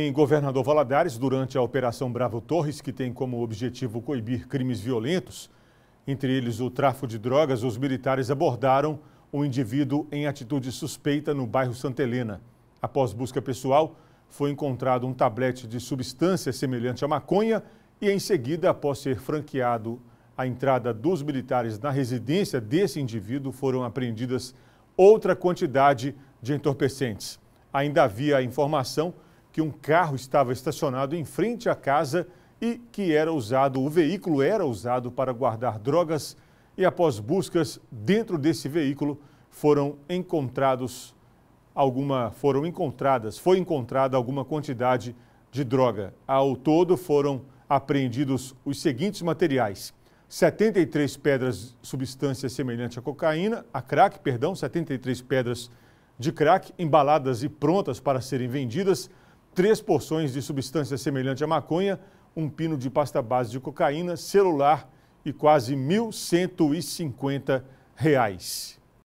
Em Governador Valadares, durante a Operação Bravo Torres, que tem como objetivo coibir crimes violentos, entre eles o tráfico de drogas, os militares abordaram um indivíduo em atitude suspeita no bairro Santa Helena. Após busca pessoal, foi encontrado um tablete de substância semelhante à maconha e, em seguida, após ser franqueado a entrada dos militares na residência desse indivíduo, foram apreendidas outra quantidade de entorpecentes. Ainda havia informação que um carro estava estacionado em frente à casa e que era usado, o veículo era usado para guardar drogas e após buscas dentro desse veículo foram encontrados alguma foram encontradas, foi encontrada alguma quantidade de droga. Ao todo foram apreendidos os seguintes materiais: 73 pedras substância semelhante à cocaína, a crack, perdão, 73 pedras de crack embaladas e prontas para serem vendidas, três porções de substância semelhante à maconha, um pino de pasta base de cocaína, celular e quase R$ 1.150.